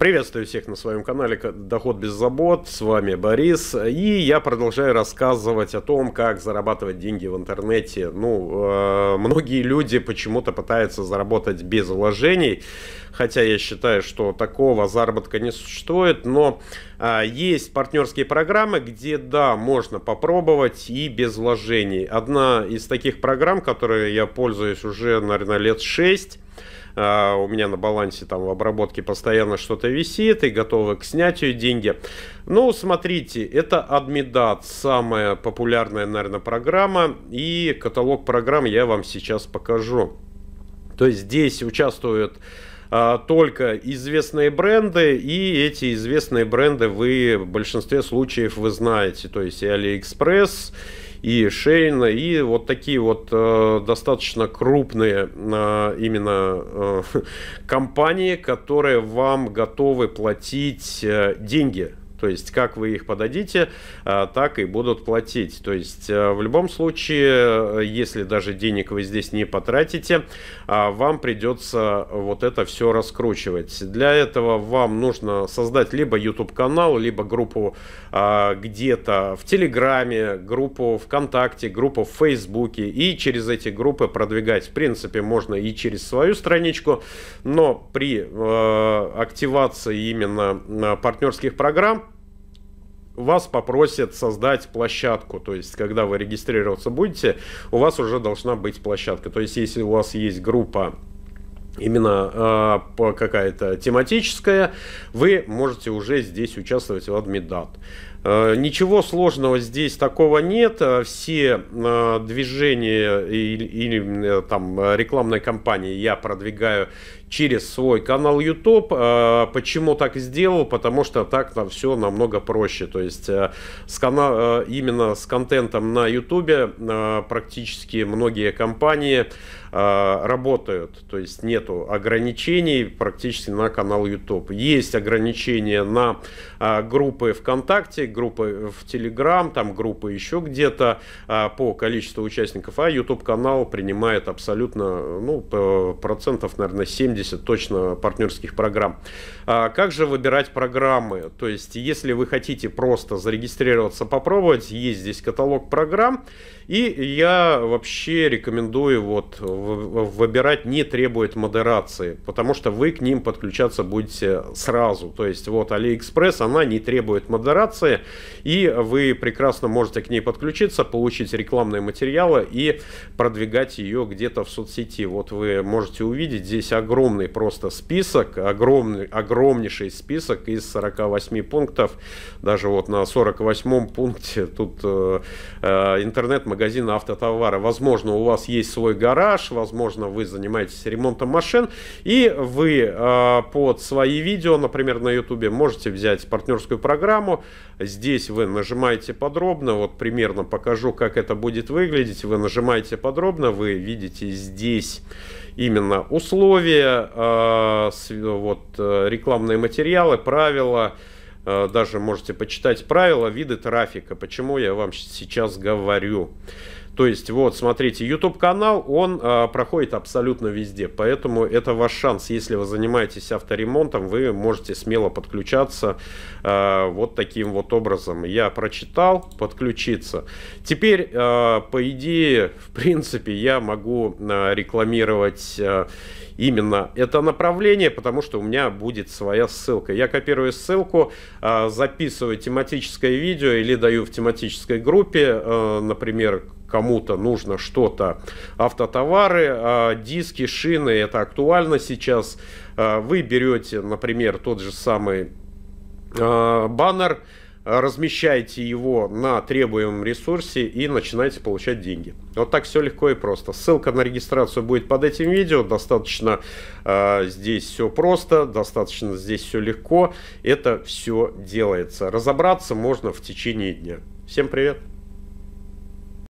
Приветствую всех на своем канале «Доход без забот». С вами Борис. И я продолжаю рассказывать о том, как зарабатывать деньги в интернете. Ну, э, многие люди почему-то пытаются заработать без вложений. Хотя я считаю, что такого заработка не существует. Но э, есть партнерские программы, где, да, можно попробовать и без вложений. Одна из таких программ, которой я пользуюсь уже, наверное, лет 6 а, у меня на балансе там в обработке постоянно что-то висит, и готовы к снятию деньги. Ну, смотрите, это Admidat, самая популярная, наверное, программа, и каталог программ я вам сейчас покажу. То есть здесь участвуют а, только известные бренды, и эти известные бренды вы в большинстве случаев вы знаете, то есть и AliExpress, и Шейна, и вот такие вот э, достаточно крупные э, именно э, компании, которые вам готовы платить э, деньги то есть как вы их подадите, а, так и будут платить. То есть э, в любом случае, э, если даже денег вы здесь не потратите, а, вам придется вот это все раскручивать. Для этого вам нужно создать либо YouTube канал, либо группу а, где-то в Телеграме, группу ВКонтакте, группу в Фейсбуке и через эти группы продвигать. В принципе, можно и через свою страничку, но при э, активации именно партнерских программ вас попросят создать площадку. То есть, когда вы регистрироваться будете, у вас уже должна быть площадка. То есть, если у вас есть группа именно э, какая-то тематическая, вы можете уже здесь участвовать в AdmiDat. Э, ничего сложного здесь такого нет. Э, все э, движения или, или там рекламной кампании я продвигаю через свой канал YouTube. Почему так сделал? Потому что так там все намного проще. То есть с канал, именно с контентом на YouTube практически многие компании работают. То есть нету ограничений практически на канал YouTube. Есть ограничения на группы ВКонтакте, группы в Телеграм, там группы еще где-то а, по количеству участников, а YouTube канал принимает абсолютно, ну, процентов, наверное, 70 точно партнерских программ. А как же выбирать программы? То есть, если вы хотите просто зарегистрироваться, попробовать, есть здесь каталог программ, и я вообще рекомендую вот выбирать не требует модерации, потому что вы к ним подключаться будете сразу. То есть вот AliExpress, она не требует модерации, и вы прекрасно можете к ней подключиться, получить рекламные материалы и продвигать ее где-то в соцсети. Вот вы можете увидеть, здесь огромный просто список, огромный, огромнейший список из 48 пунктов, даже вот на 48 пункте тут э, э интернет-магазин автотовара. Возможно, у вас есть свой гараж, возможно, вы занимаетесь ремонтом машин, и вы э, под свои видео, например, на YouTube можете взять партнерскую программу, здесь вы нажимаете подробно, вот примерно покажу, как это будет выглядеть. Вы нажимаете подробно, вы видите здесь именно условия, а, вот э, рекламные материалы, правила, э, даже можете почитать правила, виды трафика, почему я вам сейчас говорю. То есть, вот, смотрите, YouTube канал, он э, проходит абсолютно везде. Поэтому это ваш шанс. Если вы занимаетесь авторемонтом, вы можете смело подключаться э, вот таким вот образом. Я прочитал, подключиться. Теперь, э, по идее, в принципе, я могу э, рекламировать э, именно это направление, потому что у меня будет своя ссылка. Я копирую ссылку, э, записываю тематическое видео или даю в тематической группе, э, например, кому-то нужно что-то. Автотовары, а, диски, шины, это актуально сейчас. А, вы берете, например, тот же самый а, баннер, размещаете его на требуемом ресурсе и начинаете получать деньги. Вот так все легко и просто. Ссылка на регистрацию будет под этим видео. Достаточно э, здесь все просто, достаточно здесь все легко. Это все делается. Разобраться можно в течение дня. Всем привет!